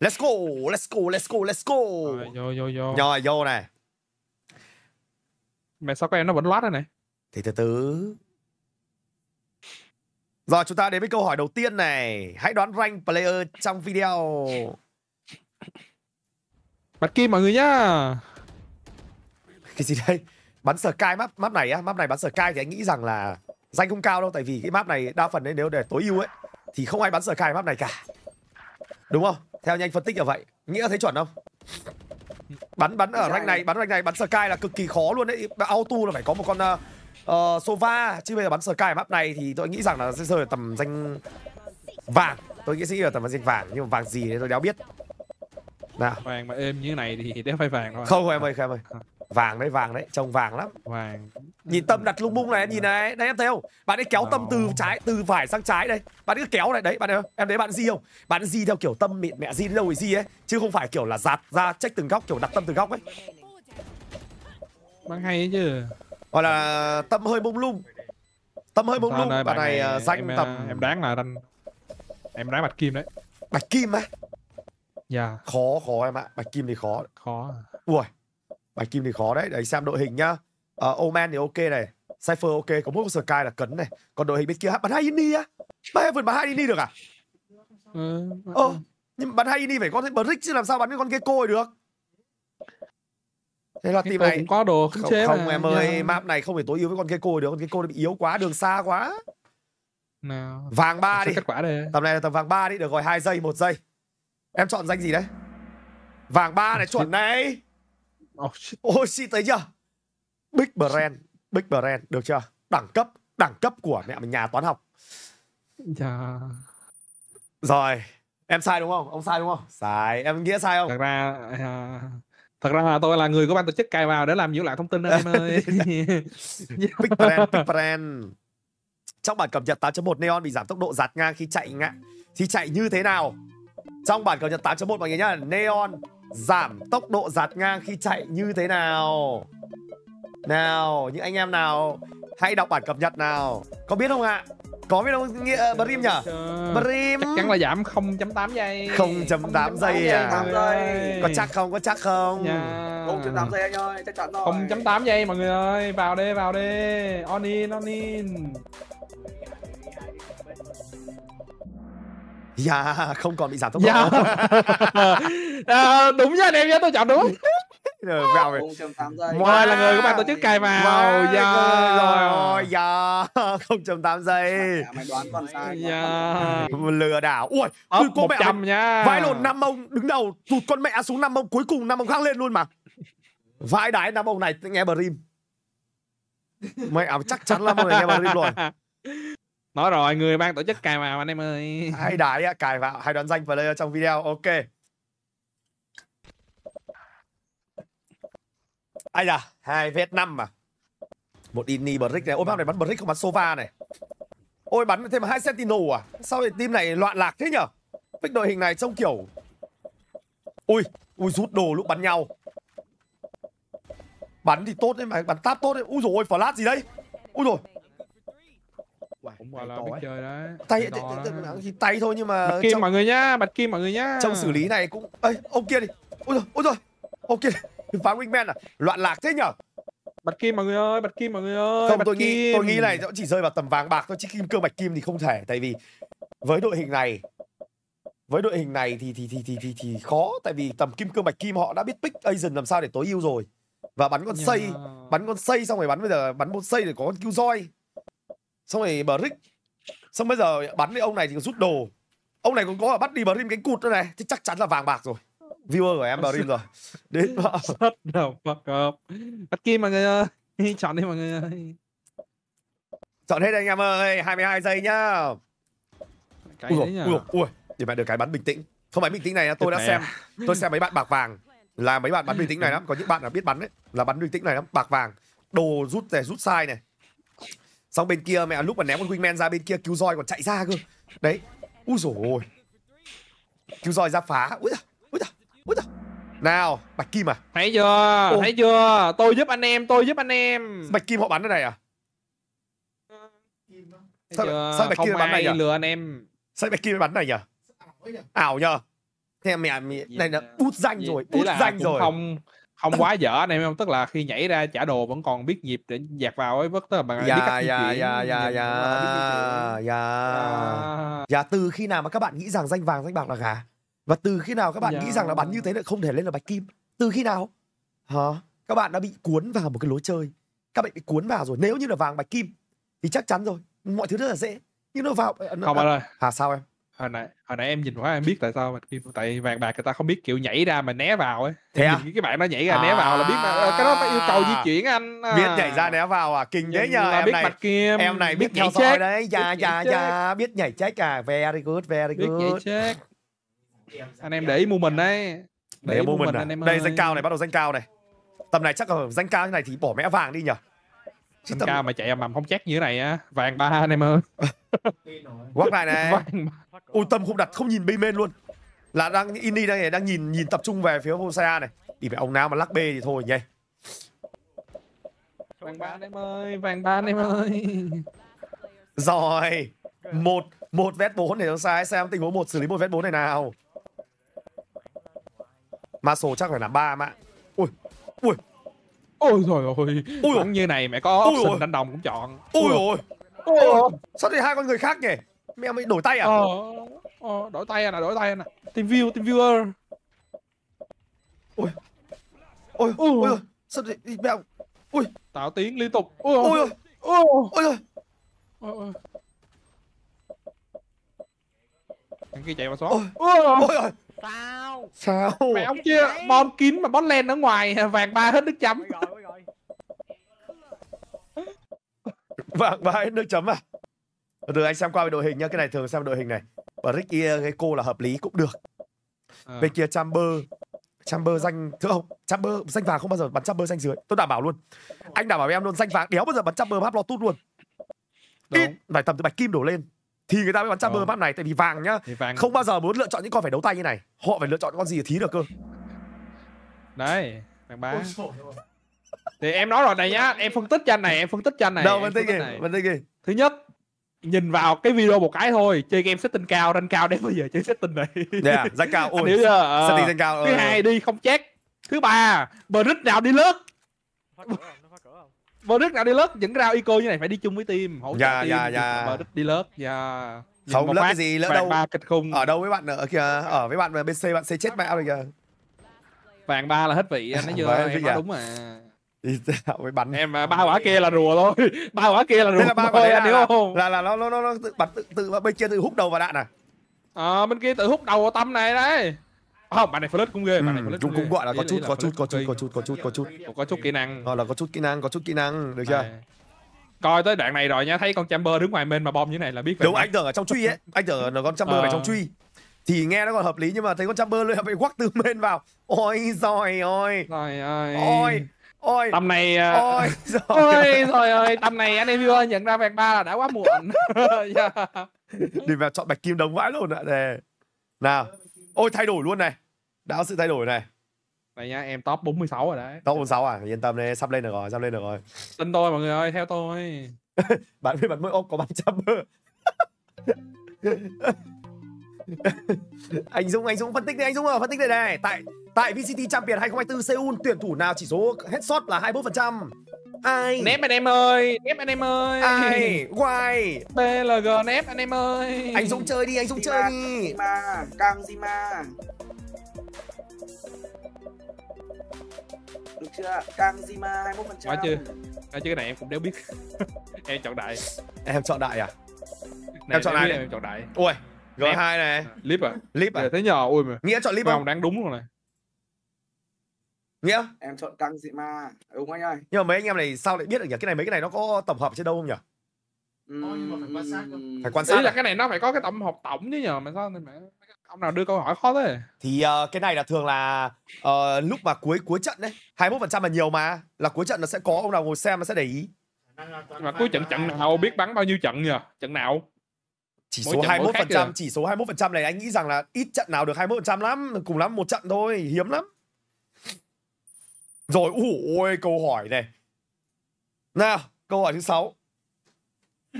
Let's go, let's go, let's go, let's go. Rồi, vô, vô, vô. Rồi, vô này. Mẹ sao các em nó vẫn loát rồi này? Thì từ từ. Rồi, chúng ta đến với câu hỏi đầu tiên này. Hãy đoán rank player trong video. Bật kim mọi người nhá. Cái gì đây? Bắn sờ cai map, map này á. Map này bắn sờ cai thì anh nghĩ rằng là danh không cao đâu. Tại vì cái map này đa phần đấy nếu để tối ưu ấy. Thì không ai bắn sờ cai map này cả. Đúng không? Theo nhanh phân tích là vậy Nghĩa thấy chuẩn không? Bắn bắn ở dạ. rank này, bắn rank này, bắn Sky là cực kỳ khó luôn đấy Auto là phải có một con uh, Sova Chứ bây giờ bắn Sky map này thì tôi nghĩ rằng là sẽ rơi tầm danh vàng Tôi nghĩ sẽ là tầm danh vàng, nhưng mà vàng gì đấy tôi đéo biết nào vàng mà êm như thế này thì đéo phải vàng thôi không em ơi em ơi à vàng đấy vàng đấy trông vàng lắm vàng nhìn tâm đặt lung bung này nhìn này đấy em thấy không bạn ấy kéo tâm từ trái từ phải sang trái đây bạn ấy cứ kéo này đấy bạn ấy em thấy bạn di không bạn di theo kiểu tâm mẹ mẹ di đến đâu thì di ấy chứ không phải kiểu là giạt ra trách từng góc kiểu đặt tâm từ góc ấy băng hay chứ gọi là tâm hơi mông lung tâm hơi mông lung bạn này, này ờ, danh em, tầm ờ, em đáng là anh em đáng bạch kim đấy bạch kim á dạ yeah. khó khó em ạ bạch kim thì khó khó à. ui bài kim thì khó đấy để xem đội hình nhá uh, Oman thì ok này Cypher ok có mỗi Sky là cấn này còn đội hình bên kia bắn hai ini á mà vượt bắn hai ini được à ừ, ờ, nhưng bắn hai ini phải con thêm Brick chứ làm sao bắn cái con Gecko được thế là team này cũng có đồ không, chế không mà. em ơi yeah. Dạ. map này không thể tối ưu với con Gecko được con Gecko bị yếu quá đường xa quá nào vàng ba đi kết quả đây. tầm này là tầm vàng ba đi được gọi hai giây một giây em chọn danh gì đấy vàng ba này chuẩn này Oh, shit. Ôi shit thấy chưa? Big brand, big brand được chưa? Đẳng cấp, đẳng cấp của mẹ mình nhà toán học. Dạ. Rồi, em sai đúng không? Ông sai đúng không? Sai, em nghĩa sai không? Thật ra à, thật ra là tôi là người của ban tổ chức cài vào để làm nhiễu loạn thông tin em ơi. Dạ. big brand, big brand. Trong bản cập nhật 8.1 Neon bị giảm tốc độ giặt ngang khi chạy ngã. Thì chạy như thế nào? Trong bản cập nhật 8.1 mọi người nhá, neon giảm tốc độ giạt ngang khi chạy như thế nào? Nào, những anh em nào hãy đọc bản cập nhật nào. Có biết không ạ? Có biết không nghĩa uh, Brim nhở? Dạ. Brim chắc chắn là giảm 0.8 giây. 0.8 giây à? Giây. Có chắc không? Có chắc không? Yeah. Dạ. 0.8 giây anh ơi, chắc chắn rồi. 0.8 giây mọi người ơi, vào đi, vào đi. On in, on in. Dạ, không còn bị giảm tốc độ. Dạ. à, đúng nha anh em nhé, tôi chọn đúng. Được vào rồi. Moi là người của bạn tổ chức cài vào. Wow, dạ. Rồi ôi, dạ. chấm tám giây. Mày đoán con sai. Dạ. Lừa đảo. Ui, Ốc, cô mẹ nha. Vãi lộn năm ông đứng đầu, tụt con mẹ xuống năm ông cuối cùng năm ông khác lên luôn mà. Vãi đái năm ông này nghe rim Mẹ à, chắc chắn là ông này nghe rim rồi. nói rồi người ban tổ chức cài vào anh em ơi hai đại á cài vào hai đoạn danh player trong video ok ai da hai vết năm à? một ini brick này ôm này bắn brick không bắn sofa này ôi bắn thêm hai sentinel à sao thì team này loạn lạc thế nhở pick đội hình này trông kiểu ui ui rút đồ lúc bắn nhau bắn thì tốt đấy mà bắn táp tốt đấy ui rồi flash gì đấy, ui rồi Tay, tay, tay, thôi nhưng mà mặt kim mọi người nhá, mặt kim mọi người nhá. Trong xử lý này cũng ấy ông kia đi. Ôi rồi, ôi rồi. Ông kia phá wingman à? Loạn lạc thế nhở? Bật kim mọi người ơi, bật kim mọi người ơi. Không tôi kim. nghĩ tôi nghĩ này nó chỉ rơi vào tầm vàng bạc thôi chứ kim cương bạch kim thì không thể tại vì với đội hình này với đội hình này thì thì thì thì thì, thì khó tại vì tầm kim cương bạch kim họ đã biết pick Asian làm sao để tối ưu rồi. Và bắn con yeah. Dạ. xây, bắn con xây xong rồi bắn bây giờ bắn một xây để có con cứu roi xong rồi brick xong bây giờ bắn cái ông này thì rút đồ ông này còn có bắt đi brim cánh cụt nữa này thì chắc chắn là vàng bạc rồi viewer của em brim rồi đến vợ shut the fuck up bắt kim mọi người ơi chọn đi mọi người ơi chọn hết anh em ơi 22 giây nhá cái ui, nhờ. ui, ui, để mà được cái bắn bình tĩnh không phải bình tĩnh này tôi đã xem tôi xem mấy bạn bạc vàng là mấy bạn bắn bình tĩnh này lắm có những bạn là biết bắn đấy là bắn bình tĩnh này lắm bạc vàng đồ rút rẻ rút sai này Xong bên kia mẹ lúc mà ném con Wingman ra bên kia cứu roi còn chạy ra cơ Đấy Úi dồi ôi Cứu roi ra phá Úi da Úi da Úi da Nào Bạch Kim à Thấy chưa Ô. Thấy chưa Tôi giúp anh em Tôi giúp anh em Bạch Kim họ bắn ở này à sao, sao Bạch Kim bắn này nhỉ lừa anh em Sao Bạch Kim bắn này nhỉ Ảo nhờ Thế mẹ, mẹ này là út danh rồi, út danh rồi. Không không quá dở anh em không tức là khi nhảy ra trả đồ vẫn còn biết nhịp để dạt vào ấy vất tức là bạn dạ, biết cách dạ, dạ, dạ, dạ, dạ, dạ, dạ, từ khi nào mà các bạn nghĩ rằng danh vàng danh bạc là gà và từ khi nào các bạn dạ. nghĩ rằng là bắn như thế là không thể lên là bạch kim từ khi nào hả các bạn đã bị cuốn vào một cái lối chơi các bạn bị cuốn vào rồi nếu như là vàng bạch kim thì chắc chắn rồi mọi thứ rất là dễ nhưng nó vào không bạn ờ, ơi hả sao em hồi nãy hồi nãy em nhìn quá em biết tại sao mà khi tại vàng bạc người ta không biết kiểu nhảy ra mà né vào ấy thế à? cái bạn nó nhảy ra à. né vào là biết mà ờ, cái đó phải yêu cầu di à. chuyển anh à. biết nhảy ra né vào à kinh đấy nhờ em biết này kia, em này biết, biết nhảy chết đấy dạ biết dạ dạ, dạ. biết nhảy chết à very good very good biết nhảy chết anh em dạ. để ý mua mình đấy để, để mua mình, mình à. anh em đây danh cao này bắt đầu danh cao này tầm này chắc là danh cao như này thì bỏ mẹ vàng đi nhở Chứ tầm... cao mà chạy mầm không chắc như thế này á vàng ba anh em ơi quát lại này ôi tâm không đặt không nhìn bên bên luôn là đang ini đang này đang nhìn nhìn tập trung về phía Hosea này đi phải ông nào mà lắc bê thì thôi nhây vàng ba anh em ơi vàng ba anh em ơi rồi một một vét bốn để đằng sai xem tình huống một xử lý một vét bốn này nào ma sổ chắc phải là ba mà ui ui Ôi rồi ôi. Ôi cũng như này mẹ có option ôi đánh đồng cũng chọn. Ôi rồi Sao thì hai con người khác nhỉ? Mẹ mới đổi tay à? Ờ, ờ đổi tay à nè, đổi tay nè. Team view, team viewer. Ôi. Ôi, ôi, ôi, sao thì mẹ Ôi, tạo tiếng liên tục. Ôi ôi. Ôi ôi. Ôi ôi. Thằng kia chạy mà xóa. Ôi ôi. ôi, ôi. Sao? Sao? Mẹ ông kia bom kín mà bot len ở ngoài vàng ba hết nước chấm. Rồi, vàng ba hết nước chấm à? Từ anh xem qua về đội hình nhá, cái này thường xem đội hình này. Và Ricky cái cô là hợp lý cũng được. À. Bên kia Chamber Chamber danh thưa ông Chamber danh vàng không bao giờ bắn Chamber danh dưới tôi đảm bảo luôn anh đảm bảo em luôn danh vàng đéo bao giờ bắn Chamber pháp lo tút luôn Đúng. phải tầm từ bạch kim đổ lên thì người ta mới bắn chopper ờ. map này tại vì vàng nhá thì vàng... không bao giờ muốn lựa chọn những con phải đấu tay như này họ phải lựa chọn con gì thì thí được cơ đấy thằng ba thì em nói rồi này nhá em phân tích cho anh này em phân tích cho anh này đâu phân tích này phân tích gì thứ nhất nhìn vào cái video một cái thôi chơi game setting cao rank cao đến bây giờ chơi setting này yeah, dạ, rank cao ôi giờ chưa ờ. setting rank cao thứ ờ. hai đi không chết thứ ba brick nào đi lớp bờ đức nào đi lớp những rau eco như này phải đi chung với team hỗ trợ dạ, team dạ, dạ. đức đi lớp dạ Nhìn không lớp cái gì lỡ đâu ba kịch khung ở đâu với bạn ở kìa ở với bạn bên C bạn sẽ chết mẹ rồi kìa vàng ba là hết vị anh nói chưa em nói đúng mà với bắn em à, ba quả kia là rùa thôi ba quả kia là rùa là ba quả đấy là, không? là là nó nó nó, tự bắn tự, tự bên kia tự hút đầu vào đạn à à, bên kia tự hút đầu vào tâm này đấy không ờ, bạn này flirt cũng ghê bạn này ừ, flirt cũng cũng gọi là có chút có chút có chút có chút có chút có chút có chút kỹ năng gọi ờ, là có chút kỹ năng có chút kỹ năng được chưa ờ. coi tới đoạn này rồi nha thấy con chamber đứng ngoài bên mà bom như này là biết đúng anh tưởng ở trong truy ấy anh tưởng là con chamber ở trong truy thì nghe nó còn hợp lý nhưng mà thấy con chamber lên bị quắc từ bên vào ôi giỏi ôi ôi ôi ôi tầm này ôi ôi rồi ơi tầm này anh em viewer nhận ra vàng ba là đã quá muộn yeah. Dạ. đi vào chọn bạch kim đồng vãi luôn ạ à. nào Ôi thay đổi luôn này. Đã có sự thay đổi này. Này nha, em top 46 rồi đấy. Top 46 à? Yên tâm đi, sắp lên được rồi, sắp lên được rồi. Tin tôi mọi người ơi, theo tôi. bạn biết bạn mới ốp có 300. anh Dũng anh Dũng phân tích đi anh Dũng ơi phân tích đây này tại tại VCT Champion 2024 Seoul tuyển thủ nào chỉ số headshot là 21% ai ném anh em ơi ném anh em ơi ai quay BLG ném anh em ơi anh Dũng chơi đi anh Dũng chơi đi mà căng gì được chưa căng gì 21% quá chưa quá chưa cái này em cũng đều biết em chọn đại em chọn đại à này, em chọn đại em chọn đại ui rồi hai này. Lip à? Lip à? Để thấy nhỏ ui mà. Nghĩa chọn Lip không? Đáng đúng luôn này. Nghĩa? Em chọn căng dị ma. Đúng anh ơi. Nhưng mà mấy anh em này sao lại biết được nhỉ? Cái này mấy cái này nó có tổng hợp trên đâu không nhỉ? Ừ, nhưng mà phải quan sát Phải quan sát. Ý là à? cái này nó phải có cái tổng hợp tổng chứ nhờ mà sao mà ông nào đưa câu hỏi khó thế thì uh, cái này là thường là uh, lúc mà cuối cuối trận đấy 21% là nhiều mà là cuối trận nó sẽ có ông nào ngồi xem nó sẽ để ý mà cuối trận trận nào biết bắn bao nhiêu trận nhờ trận nào chỉ mỗi số 21%, chỉ số 21% này anh nghĩ rằng là ít trận nào được 21% lắm, cùng lắm một trận thôi, hiếm lắm. Rồi, ôi câu hỏi này. Nào, câu hỏi thứ sáu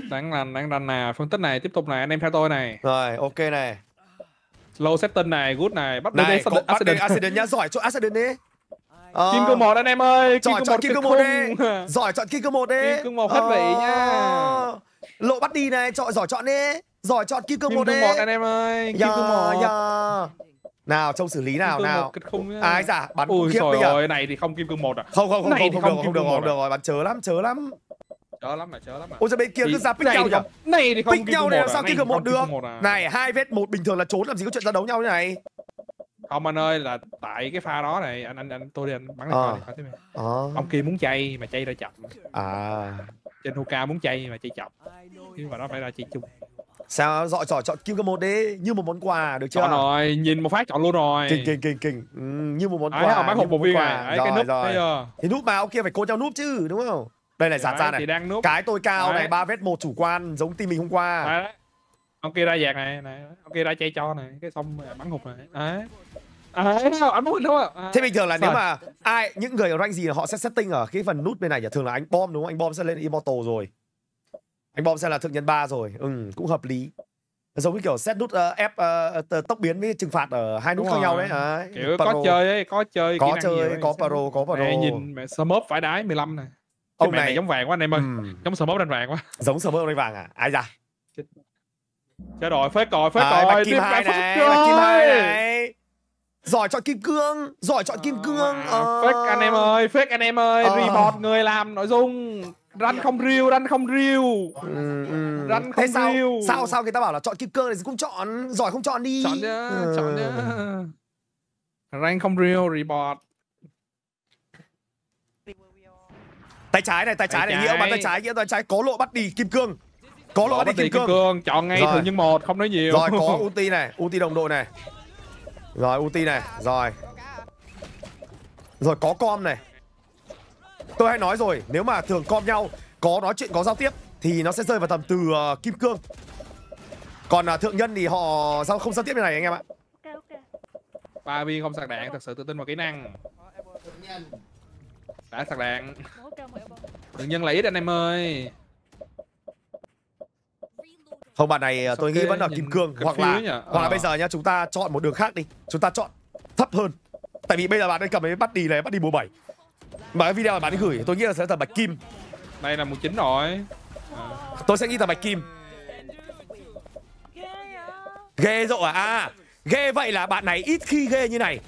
đang làm đang lành nào, phân tích này, tiếp tục này, anh em theo tôi này. Rồi, ok này. Low setting này, good này, bắt này, đây bắt đây accident nhá, giỏi chỗ accident đi. Ờ. Kim cương một anh em ơi, kim chọn kim cương một đi. Giỏi chọn kim cương một đi. Kim cương một hết ờ. vậy nha. Lộ bắt đi này, chọn giỏi chọn đi. Giỏi chọn kim cương một đấy. Kim cương anh em ơi. Kim yeah, dạ, cương một. Yeah. Dạ. Nào trông xử lý nào nào. Không Ai giả dạ, bắn Ôi, khiếp bây giờ. này thì không kim cương một à. Không không không này không, không, không, không được không được rồi, bắn chớ lắm, chớ lắm. Chớ lắm mà, chớ lắm mà. Ôi giời bên kia cứ ra pick nhau nhỉ. Này thì không pick nhau này sao kim cương một được. Này, hai vết một bình thường là trốn làm gì có chuyện ra đấu nhau như này không anh ơi là tại cái pha đó này anh anh anh tôi đi anh bắn này ờ. tiếp à. ông kia muốn chay mà chay ra chậm à trên huka muốn chay mà chay chậm nhưng mà nó phải ra chay chung Sao dọi trỏ chọn Kim Cơ một đi, như một món quà được chưa? Chọn rồi, nhìn một phát chọn luôn rồi. Kinh kinh kinh kinh. Ừ, như một món quà. Đấy, bác hộp một viên à. rồi, cái nút rồi. Thì nút mà ok phải cố theo nút chứ, đúng không? Đây này, giản ra này. Đang núp. Cái tôi cao đấy. này, ba vết một chủ quan giống team mình hôm qua. Đấy. Ông ra dạt này, này, ok ra chạy cho này, cái xong bắn hụt này. Đấy. anh muốn đâu à. Thế bình thường là nếu mà ai những người rank gì họ sẽ setting ở cái phần nút bên này nhỉ? Thường là anh bom đúng không? Anh bom sẽ lên immortal rồi anh bom xem là thượng nhân ba rồi ừ cũng hợp lý giống như kiểu set nút uh, ép uh, tốc biến với trừng phạt ở hai nút khác nhau đấy hả kiểu paro. có chơi ấy có chơi có chơi có paro có paro mẹ nhìn mẹ smurf phải đái 15 này ông này, này giống vàng quá anh em ơi ừ. giống smurf đánh vàng quá giống smurf đánh vàng à ai da chết Trời rồi phết còi phết còi, rồi kim hai này kim hai này giỏi chọn kim cương giỏi chọn kim cương à, à. fake anh em ơi fake anh em ơi à. report người làm nội dung rắn không riêu rắn không riêu ừ, ừ. rắn không Thế sao? riêu sao sao người ta bảo là chọn kim cương thì cũng chọn giỏi không chọn đi chọn nhá ừ. chọn nhá rắn không riêu report tay trái này tay trái này nghĩa bắn tay trái nghĩa tay trái có lộ bắt đi kim cương có lộ bắt đi kim cương. kim cương chọn ngay rồi. thường nhân một không nói nhiều rồi có uti này uti đồng đội này rồi uti này rồi rồi có com này Tôi hay nói rồi Nếu mà thường com nhau Có nói chuyện có giao tiếp Thì nó sẽ rơi vào tầm từ uh, kim cương Còn uh, thượng nhân thì họ sao không giao tiếp như này anh em ạ Ba viên không sạc đạn Thật sự tự tin vào kỹ năng Đã sạc đạn Thượng nhân là ít anh em ơi không bạn này ờ, tôi nghĩ vẫn là kim cương hoặc là nhỉ? hoặc à. là bây giờ nhá chúng ta chọn một đường khác đi chúng ta chọn thấp hơn tại vì bây giờ bạn ấy cầm cái bắt đi này bắt đi 47 mà video là bạn ấy gửi Tôi nghĩ là sẽ là bạch kim Đây là mùa chính rồi à. Tôi sẽ nghĩ là bạch kim Ghê rộ à? à Ghê vậy là bạn này ít khi ghê như này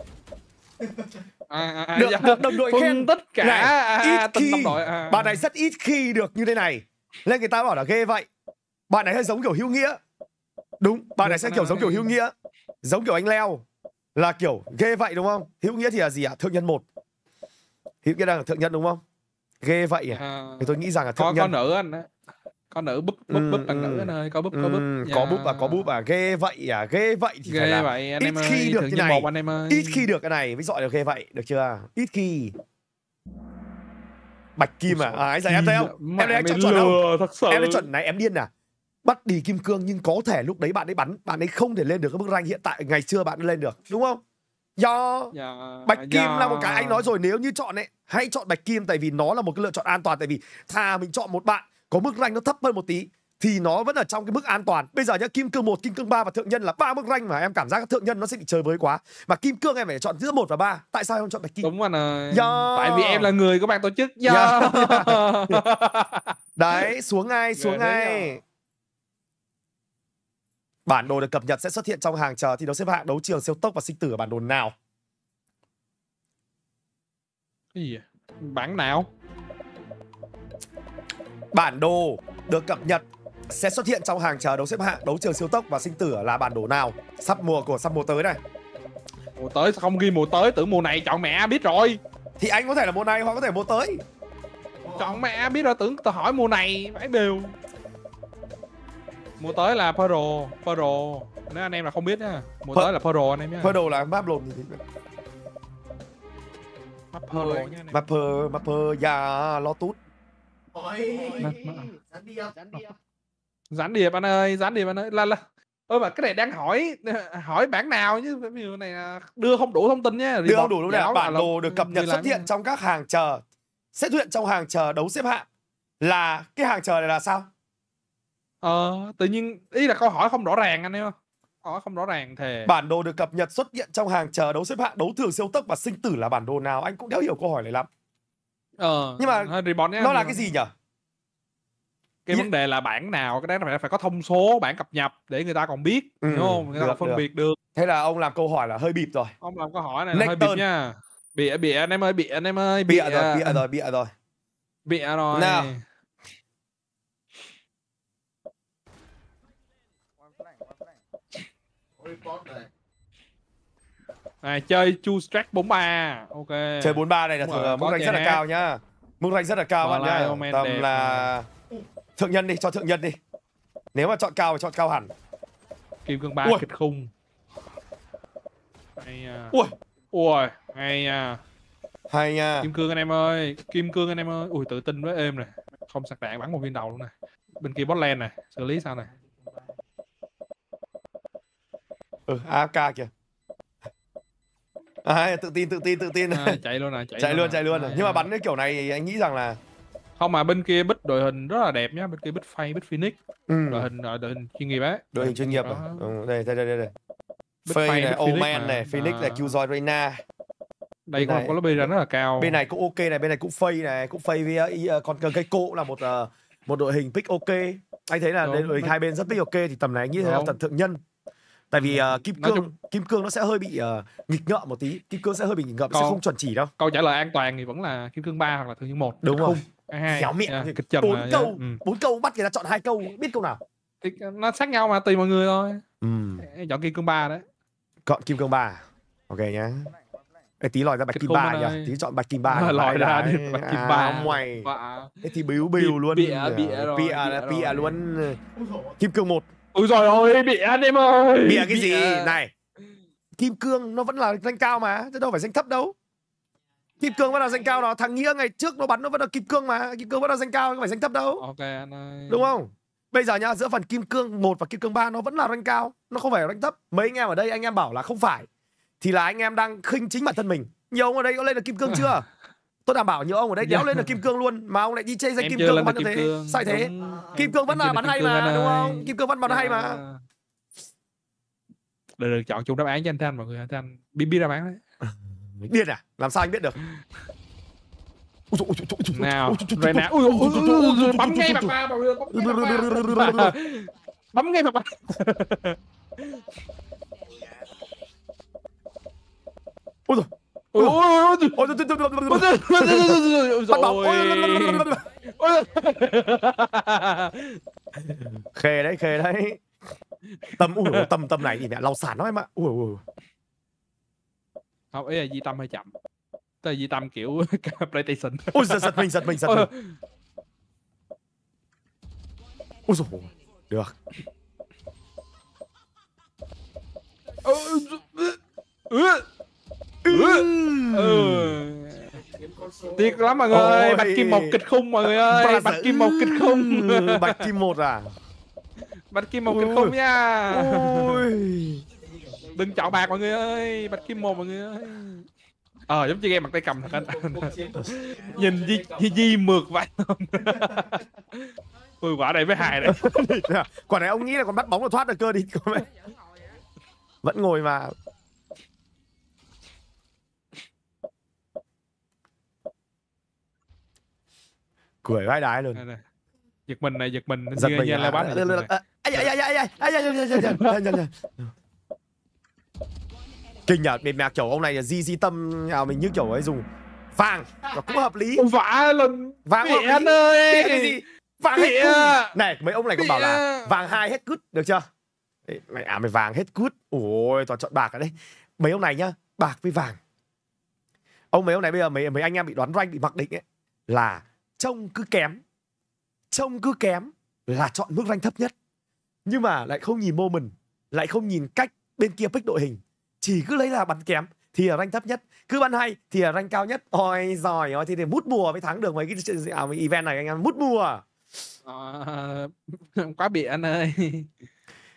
À, à, à, được, dạ. được đồng đội khen tất cả này, à, à ít à, khi đồng à. bạn này rất ít khi được như thế này nên người ta bảo là ghê vậy bạn này hơi giống kiểu hữu nghĩa đúng bạn này sẽ kiểu giống kiểu hữu nghĩa giống kiểu anh leo là kiểu ghê vậy đúng không hữu nghĩa thì là gì ạ à? thượng nhân một Hữu Nghĩa đang là thượng nhất đúng không? Ghê vậy à? à tôi nghĩ rằng là thượng có, nhân. Có nữ anh á. Có nữ búp búp ừ, búp đằng ừ, nữ ơi, có búp có búp. Dạ. Có búp à, có dạ. búp à, ghê vậy à, ghê vậy thì ghê phải là vậy, anh ít em ơi, khi được cái này. anh em ơi. Ít khi được cái này mới gọi được ghê vậy, được chưa? Ít khi. Bạch Kim à, à anh dạy em thấy không? Em đấy chuẩn lừa, thật sự. Em đấy chuẩn này em điên à? Bắt đi kim cương nhưng có thể lúc đấy bạn ấy bắn, bạn ấy không thể lên được cái bức rank hiện tại ngày xưa bạn ấy lên được, đúng không? do yeah. Dạ, bạch dạ. kim yeah. là một cái anh nói rồi nếu như chọn ấy hãy chọn bạch kim tại vì nó là một cái lựa chọn an toàn tại vì thà mình chọn một bạn có mức ranh nó thấp hơn một tí thì nó vẫn ở trong cái mức an toàn. Bây giờ nhá, kim cương một kim cương 3 và thượng nhân là ba mức ranh mà em cảm giác thượng nhân nó sẽ bị chơi với quá. Mà kim cương em phải chọn giữa một và ba Tại sao em không chọn bạch kim? Đúng rồi. Này. Tại vì em là người có ban tổ chức. Yeah. Yeah. Đấy, xuống ngay, xuống ngay. Bản đồ được cập nhật sẽ xuất hiện trong hàng chờ thi đấu xếp hạng đấu trường siêu tốc và sinh tử ở bản đồ nào? Cái gì vậy? Bản nào? Bản đồ được cập nhật sẽ xuất hiện trong hàng chờ đấu xếp hạng đấu trường siêu tốc và sinh tử là bản đồ nào? Sắp mùa của sắp mùa tới này. Mùa tới không ghi mùa tới tưởng mùa này chọn mẹ biết rồi. Thì anh có thể là mùa này hoặc có thể mùa tới. Chọn mẹ biết rồi tưởng tôi hỏi mùa này phải đều mùa tới là Pearl Pearl nếu anh em là không biết nha mùa P tới là Pearl anh em nhé Pearl là map lồn gì map Pearl nha map Pearl map Pearl già dạ, lo tút Ôi, gián điệp, anh ơi, gián điệp anh ơi. Là là Ôi mà cái này đang hỏi hỏi bản nào chứ ví dụ này đưa không đủ thông tin nhé. Đưa không đủ lúc nào bản đồ được cập nhật xuất hiện trong các hàng chờ. Xuất hiện trong hàng chờ đấu xếp hạng là cái hàng chờ này là sao? Ờ, tự nhiên ý là câu hỏi không rõ ràng anh hiểu hỏi không rõ ràng thề. Bản đồ được cập nhật xuất hiện trong hàng chờ đấu xếp hạng, đấu thường siêu tốc và sinh tử là bản đồ nào? Anh cũng đéo hiểu câu hỏi này lắm. Ờ, nhưng mà reborn nó là cái gì nhỉ? cái vấn đề là bản nào cái đấy nó phải có thông số bản cập nhật để người ta còn biết ừ, đúng không người ta phân được. biệt được thế là ông làm câu hỏi là hơi bịp rồi ông làm câu hỏi này là hơi bịp nha bịa bịa anh em ơi bịa anh em ơi bịa, bịa rồi bịa rồi bịa rồi bịa rồi nào Freeport này chơi Chu Strack 43 Ok Chơi 43 này là thường mức rank rất là cao nhá Mức rank rất là cao bạn nhá Tầm là Thượng nhân đi, cho thượng nhân đi Nếu mà chọn cao thì chọn cao hẳn Kim cương 3 Ui. kịch khung Hay à. Ui Ui Hay à Hay nha Kim cương anh em ơi Kim cương anh em ơi Ui tự tin với êm này Không sạc đạn bắn một viên đầu luôn này Bên kia bot lane này Xử lý sao này ừ AK kìa à, tự tin tự tin tự tin à, chạy luôn à chạy, chạy luôn, à. chạy luôn à, nhưng mà bắn cái kiểu này anh nghĩ rằng là không mà bên kia bít đội hình rất là đẹp nhá bên kia bít phay bít phoenix ừ. đội hình à, đội hình chuyên nghiệp ấy đội hình chuyên nghiệp à? ừ, đây đây đây đây Phay, này, Omen này, Phoenix là này, Killjoy Reyna đây con lobby rắn rất là cao bên này cũng ok này bên này cũng Phay này cũng Phay với uh, uh còn cây cộ là một uh, một đội hình pick ok anh thấy là đội hình hai bên rất pick ok thì tầm này anh nghĩ là tầm thượng nhân tại vì uh, kim cương chung... kim cương nó sẽ hơi bị uh, nghịch ngợm một tí kim cương sẽ hơi bị nghịch ngợm sẽ không chuẩn chỉ đâu câu trả lời an toàn thì vẫn là kim cương ba hoặc là thương nhân một đúng không khéo miệng dạ, bốn là, dạ, câu ừ. bốn câu bắt người ta chọn hai câu biết câu nào thì nó khác nhau mà tùy mọi người thôi ừ. chọn kim cương ba đấy chọn kim cương ba à? ok nhá Ê, tí lòi ra bạch kim ba nhỉ tí chọn bạch kim ba lòi, ra đi bạch kim ba à, ngoài thế thì bíu bíu luôn bịa dạ, bịa bịa, bịa luôn kim cương một Ôi giời ơi, bị ăn em ơi. Bịa cái gì? Này. Kim cương nó vẫn là danh cao mà, chứ đâu phải danh thấp đâu. Kim cương vẫn là danh cao đó, thằng Nghĩa ngày trước nó bắn nó vẫn là kim cương mà, kim cương vẫn là danh cao, không phải danh thấp đâu. Ok anh ơi. Đúng không? Bây giờ nhá, giữa phần kim cương 1 và kim cương 3 nó vẫn là rank cao, nó không phải là rank thấp. Mấy anh em ở đây anh em bảo là không phải thì là anh em đang khinh chính bản thân mình. Nhiều ông ở đây có lên được kim cương chưa? tôi đảm bảo nhiều ông ở đây dạ. đéo lên là kim cương luôn mà ông lại đi chơi danh kim cương bắn như thế cương. sai thế đúng. kim cương vẫn là bắn hay mà đúng không kim cương vẫn bắn dạ. hay mà được, được chọn chung đáp án cho anh Thanh mọi người anh Thanh biết biết đáp án đấy biết à làm sao anh biết được nào rồi nào bấm ngay mặt ba bấm ngay mặt ba ôi rồi Ôi ôi ôi ôi ôi ôi ôi khề đấy khề đấy tâm ui tâm tâm này thì mẹ lau sàn nó em ạ ui ui không ý là di tâm hơi chậm tức là di tâm kiểu playstation ui giật giật mình giật mình giật mình ui dồi được ừ, ừ. Tiếc lắm mọi người ơi, Bạch Kim một kịch khung mọi người ơi, Bạch, Bạch Kim một kịch khung. Bạch Kim một à? Bạch Kim một kịch khung nha. Đừng chọn bạc mọi người ơi, Bạch Kim một mọi người ơi. Ờ à, giống như game bằng tay cầm thật anh. Nhìn di, di, di mượt vậy. Ui quả này mới hài đấy. quả này ông nghĩ là còn bắt bóng là thoát được cơ đi. Vẫn ngồi mà. cười vãi đái luôn giật mình này giật mình giật mình à. là bán kinh nhờ biệt mạc chỗ ông này là di di tâm nào mình như kiểu ấy dùng vàng nó cũng hợp lý vã lần vàng hợp lý ơi vàng hết cút này mấy ông này còn bảo là vàng hai hết cút được chưa mày à mày vàng hết cút ôi toàn chọn bạc ở đây mấy ông này nhá bạc với vàng ông mấy ông này bây giờ mấy mấy anh em bị đoán ranh bị mặc định ấy là trông cứ kém trông cứ kém là chọn mức ranh thấp nhất nhưng mà lại không nhìn mình, lại không nhìn cách bên kia pick đội hình chỉ cứ lấy là bắn kém thì ở ranh thấp nhất cứ bắn hay thì ở ranh cao nhất ôi giỏi ôi thì, thì mút bùa mới thắng được mấy cái chuyện à, mấy event này anh em mút bùa à, quá bị anh ơi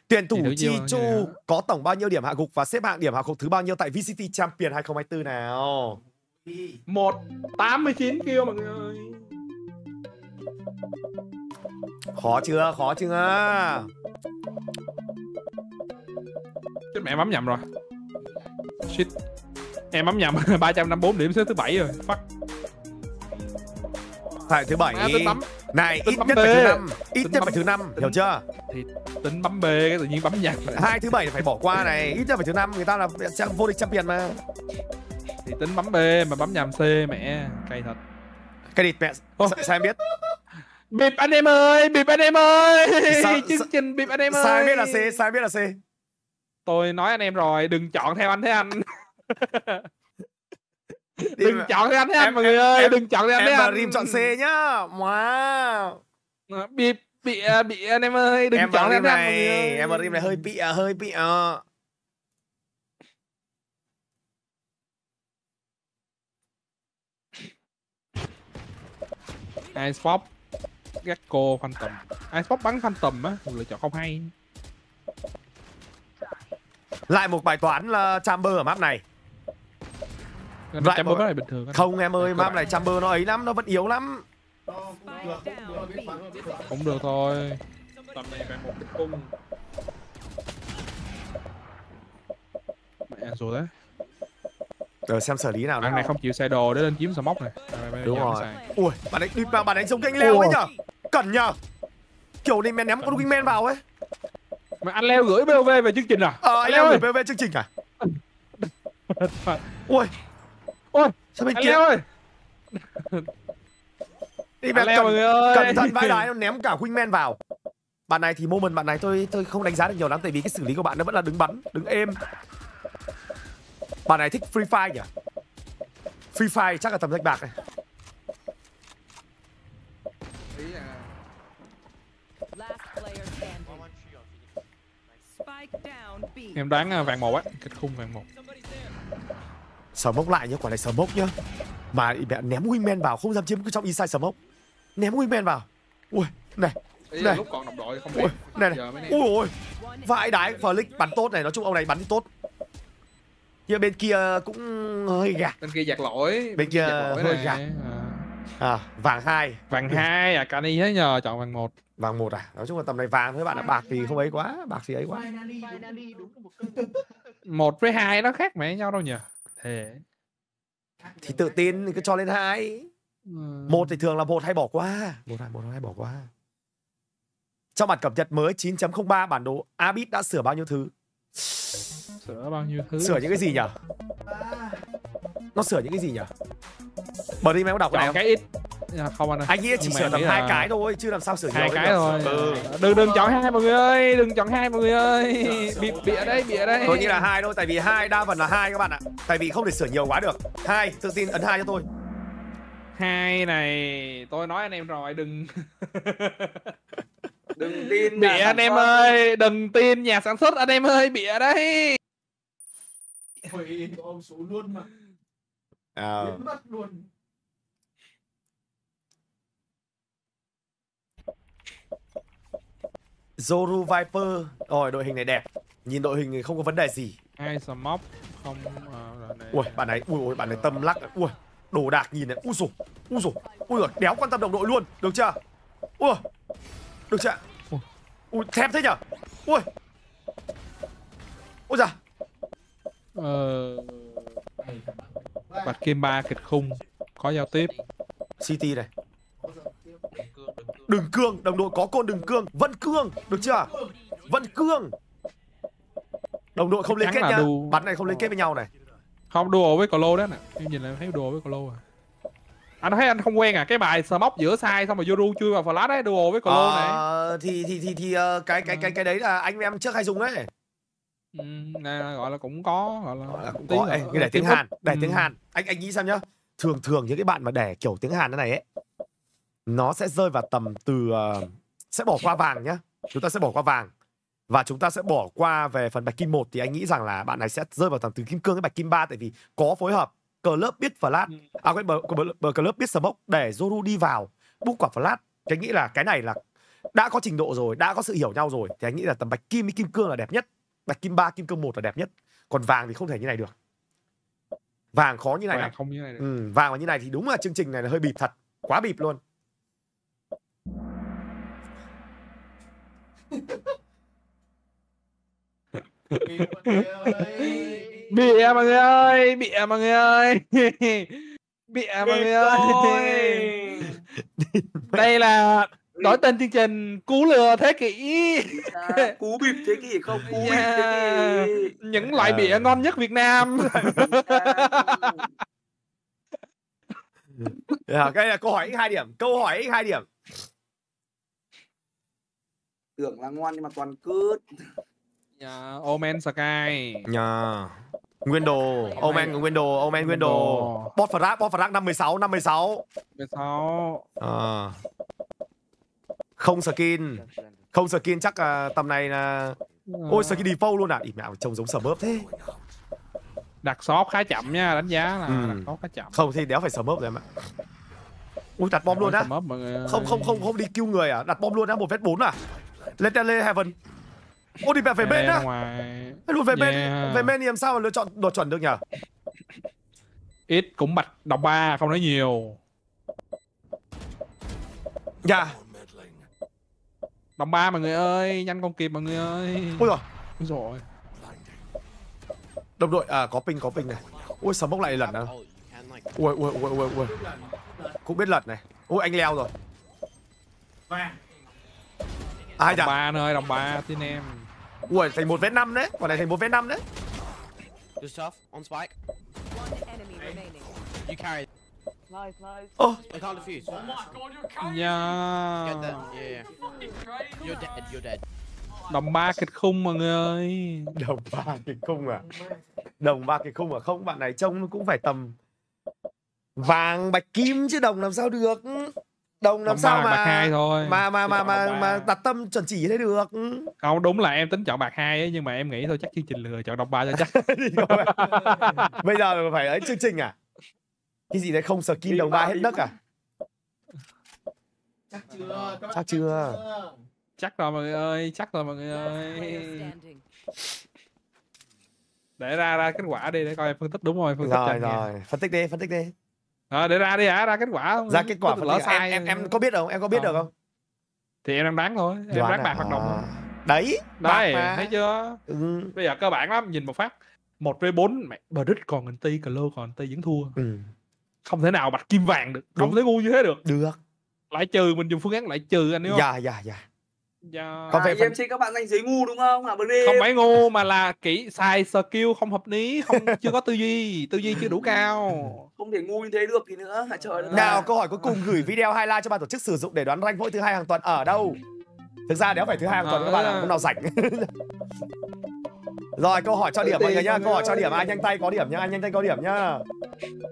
tuyển thủ Chi Chu có tổng bao nhiêu điểm hạ gục và xếp hạng điểm hạ gục thứ bao nhiêu tại VCT Champion 2024 nào? một tám mươi chín kêu mọi người ơi. Khó chưa? Khó chưa? Chết mẹ bấm nhầm rồi. Shit. Em bấm nhầm 354 điểm xếp thứ bảy rồi. Fuck. Phải thứ bảy. này, tính ít nhất bê. phải thứ năm, ít tính nhất bấm... phải thứ năm, hiểu chưa? Thì tính bấm B cái tự nhiên bấm nhầm. Hai thứ bảy phải bỏ qua này, ít nhất phải thứ năm, người ta là sẽ vô địch champion mà. Thì tính bấm B mà bấm nhầm C mẹ, cay thật. Cái địt mẹ, oh. sao em biết? bịp anh em ơi bịp anh em ơi sao, chương sao, trình bịp anh em ơi sai biết là c sai biết là c tôi nói anh em rồi đừng chọn theo anh thế anh đừng mà. chọn theo anh thế anh em, mọi người em, ơi em, đừng chọn theo anh thế anh rim chọn c nhá wow ờ, bịp bị bị anh em ơi đừng em chọn em này anh, em rim này hơi bị hơi bị Nice pop Gecko, Phantom Icebox à, bắn Phantom á, một lựa chọn không hay Lại một bài toán là Chamber ở map này Lại Chamber một... này bình thường Không em ơi, map này Chamber nó ấy lắm, nó vẫn yếu lắm Không được thôi Tầm này phải một cung Mẹ rồi đấy rồi xem xử lý nào Anh này không chịu xe đồ để lên chiếm smoke này. Đúng rồi. Ui, bạn đánh đi bạn đánh giống kênh leo ấy nhở? Cần nhờ Kiểu này mẹ ném con wingman vào ấy Mà anh Leo gửi BOV về chương trình à? Ờ, anh, Leo gửi BOV chương trình à? Ui ui sao bên anh kia? ơi. Đi mẹ Leo cẩn, ơi. cẩn thận vãi đái nó ném cả wingman vào. Bạn này thì moment bạn này tôi tôi không đánh giá được nhiều lắm tại vì cái xử lý của bạn nó vẫn là đứng bắn, đứng êm. Bạn này thích Free Fire nhỉ? Free Fire chắc là tầm danh bạc này. em đoán à, vàng một á kịch khung vàng một sờ mốc lại nhá quả này sờ mốc nhá mà mẹ ném wingman vào không dám chiếm cứ trong inside sờ mốc ném wingman vào ui này này lúc còn đội không ui, này này ui ôi vãi đái flick bắn tốt này nói chung ông này bắn tốt nhưng bên kia cũng hơi gạt bên kia giặc lỗi bên kia hơi gạt à. À, vàng 2. Vàng 2 à, cani thế nhờ chọn vàng 1. Vàng 1 à? Nói chung là tầm này vàng thôi bạn ạ, bạc thì không ấy quá, bạc thì ấy quá. một với hai nó khác mấy nhau đâu nhỉ? Thế. Thì tự tin thì cứ cho lên hai. Ừ. Một thì thường là một hay bỏ qua, một hai một hai bỏ qua. Trong bản cập nhật mới 9.03 bản đồ Abit đã sửa bao nhiêu thứ? Sửa bao nhiêu thứ? Sửa những cái gì nhỉ? Nó sửa những cái gì nhỉ? Brim em có đọc Chọn cái này cái ít dạ, không anh ơi. Anh chỉ sửa tầm hai là... cái thôi chứ làm sao sửa hai cái rồi. Ừ. Đừng đừng chọn hai mọi người ơi, đừng chọn hai mọi người ơi. Bị bị ở đây, bị ở đây. Tôi nghĩ là hai thôi tại vì hai đa phần là hai các bạn ạ. Tại vì không thể sửa nhiều quá được. Hai, tự tin ấn hai cho tôi. Hai này, tôi nói anh em rồi đừng đừng tin bị anh em ơi đừng tin nhà sản xuất anh em ơi bịa đây Ôi, ông số luôn mà à. biến mất luôn Zoru Viper Rồi đội hình này đẹp Nhìn đội hình không có vấn đề gì Ai móc không à, này... Ui bạn này ui, ui bạn này tâm lắc Ui đồ đạc nhìn này Ui dồi Ui dồi Ui dồi đéo quan tâm đồng đội luôn Được chưa Ui Được chưa Ui thép thế nhở Ui ui da Ờ Bạch Kim ba kịch khung Có giao tiếp City này Đừng cương, đồng đội có côn đừng cương Vẫn cương, được chưa Vẫn cương Đồng đội không liên kết nhá đu... Bắn này không liên kết với nhau này Không, đùa với lô đấy nè Em nhìn lại thấy đùa với Clo à anh thấy anh không quen à cái bài smoke giữa sai xong rồi Yoru chui vào flash đấy duo với Clo lô ờ, này thì thì thì thì uh, cái cái cái cái đấy là anh em trước hay dùng đấy Ừ, gọi là cũng có gọi là, gọi là cũng có Ê, để tiếng, tiếng Hàn để ừ. tiếng Hàn anh anh nghĩ xem nhá thường thường những cái bạn mà để kiểu tiếng Hàn thế này ấy nó sẽ rơi vào tầm từ uh, sẽ bỏ qua vàng nhé chúng ta sẽ bỏ qua vàng và chúng ta sẽ bỏ qua về phần bạch kim một thì anh nghĩ rằng là bạn này sẽ rơi vào tầm từ kim cương đến bạch kim ba tại vì có phối hợp cờ lớp biết flash à quên bờ, bờ, bờ cờ lớp biết smoke để Zoru đi vào bút quả flash thì anh nghĩ là cái này là đã có trình độ rồi đã có sự hiểu nhau rồi thì anh nghĩ là tầm bạch kim với kim cương là đẹp nhất bạch kim ba kim cương một là đẹp nhất còn vàng thì không thể như này được vàng khó như này vàng là... không như này được. Ừ, vàng như này thì đúng là chương trình này là hơi bịp thật quá bịp luôn bị em mọi người ơi bị em mọi người ơi bị em mọi người ơi đây là nói tên chương trình cú lừa thế kỷ à, cú bịp thế kỷ không cú yeah. thế kỷ những loại à. bịa ngon nhất việt nam à, cái là câu hỏi x hai điểm câu hỏi x hai điểm tưởng là ngoan nhưng mà toàn cướp nhà omen sky nhà nguyên đồ omen nguyên đồ omen nguyên đồ bot frac bot frac năm mười sáu năm mười sáu không skin không skin chắc uh, tầm này là uh... ôi skin default luôn à ỉ mẹ trông giống sờ bớp thế đặt shop khá chậm nha đánh giá là ừ. đặt shop khá chậm không thì đéo phải sờ bớp rồi em ạ ui đặt bom luôn á không không không không đi kêu người à đặt bom luôn á một vết bốn à lên tele Heaven Ô thì mẹ về bên á Luôn về bên Về bên thì làm sao mà lựa chọn đồ chuẩn được nhỉ Ít cũng mạch đọc ba không nói nhiều Dạ yeah. Đồng ba mọi người ơi, nhanh con kịp mọi người ơi Ôi rồi rồi Đồng đội, à có ping, có ping này Ui sấm bốc lại lần nữa Ui, ui, ui, ui, ui Cũng biết lật này Ui anh leo rồi Ai à, đồng dạ? 3 nơi, đồng ba tin em. Ui, thành 1v5 đấy, còn này thành 1v5 đấy. Good stuff, on spike. You carry. Oh. I can't defuse. Oh my god, you're carrying. Yeah. Get Yeah, yeah. You're dead, you're dead. Đồng ba kịch khung mọi người ơi. Đồng ba kịch khung à? Đồng ba kịch khung à? Không, bạn này trông nó cũng phải tầm vàng bạch kim chứ đồng làm sao được đồng làm sao bạc mà bạc hai thôi mà mà mà mà, mà, mà đặt tâm chuẩn chỉ thế được ừ. không đúng là em tính chọn bạc hai ấy nhưng mà em nghĩ thôi chắc chương trình lừa chọn đồng ba cho chắc bây giờ phải ấy chương trình à cái gì đấy không skin kim đồng ba hết đất à chắc chưa chắc, chưa chắc rồi mọi người ơi chắc rồi mọi người ơi để ra ra kết quả đi để coi phân tích đúng không phân tích rồi rồi phân tích đi phân tích đi Ờ để ra đi hả? Ra kết quả không? Ra kết quả lỡ sai. Em, em em có biết được không? Em có biết à. được không? Thì em đang đoán thôi, em đoán, đoán à? bạc à. hoạt động thôi. Đấy, Đây, thấy chưa? Ừ. Bây giờ cơ bản lắm, nhìn một phát một v bốn mẹ Bridge còn ngân ti, Clo còn ti vẫn thua. Ừ. Không thể nào bạch kim vàng được, không thể ngu như thế được. Được. Lại trừ mình dùng phương án lại trừ anh hiểu không? Dạ dạ dạ. Dạ. Còn về phần... MC các bạn danh giấy ngu đúng không? à Brim? Không phải ngu mà là kỹ xài skill không hợp lý, không chưa có tư duy, tư duy chưa đủ cao. Không thể ngu như thế được thì nữa. Hả trời đất Nào câu hỏi cuối cùng gửi video highlight cho ban tổ chức sử dụng để đoán rank mỗi thứ hai hàng tuần ở đâu? Thực ra nếu phải thứ hai hàng tuần à, các bạn là hôm nào rảnh. Rồi câu hỏi cho điểm mọi người nhá, câu hỏi cho điểm ai nhanh tay có điểm nhá, ai nhanh tay có điểm nhá.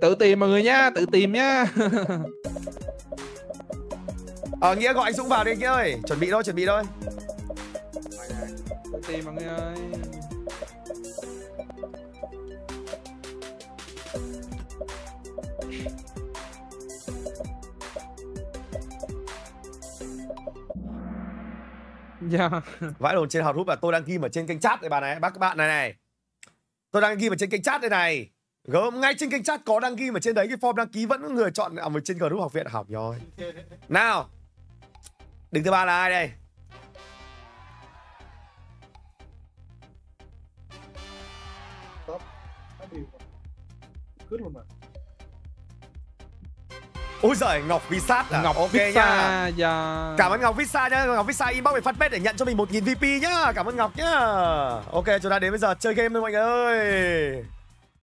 Tự tìm mọi người nhá, tự tìm nhá. Ờ, Nghĩa gọi anh Dũng vào đi Nghĩa ơi Chuẩn bị thôi, chuẩn bị thôi Tìm mọi người ơi Dạ yeah. Vãi đồn trên hào hút là tôi đang ghi ở trên kênh chat đây bà này Bác các bạn này này Tôi đang ghi ở trên kênh chat đây này gớm ngay trên kênh chat có đang ghi ở trên đấy cái form đăng ký vẫn người chọn ở à, trên group học viện học rồi nào Đứng thứ ba là ai đây? Cứt luôn mà. Ôi giời, Ngọc Visa à? Ngọc ok Visa, nha. Yeah. Dạ. Cảm ơn Ngọc Visa nhá. Ngọc Visa inbox về fanpage để nhận cho mình 1000 VP nhá. Cảm ơn Ngọc nhá. Ok, chúng ta đến bây giờ chơi game thôi mọi người ơi.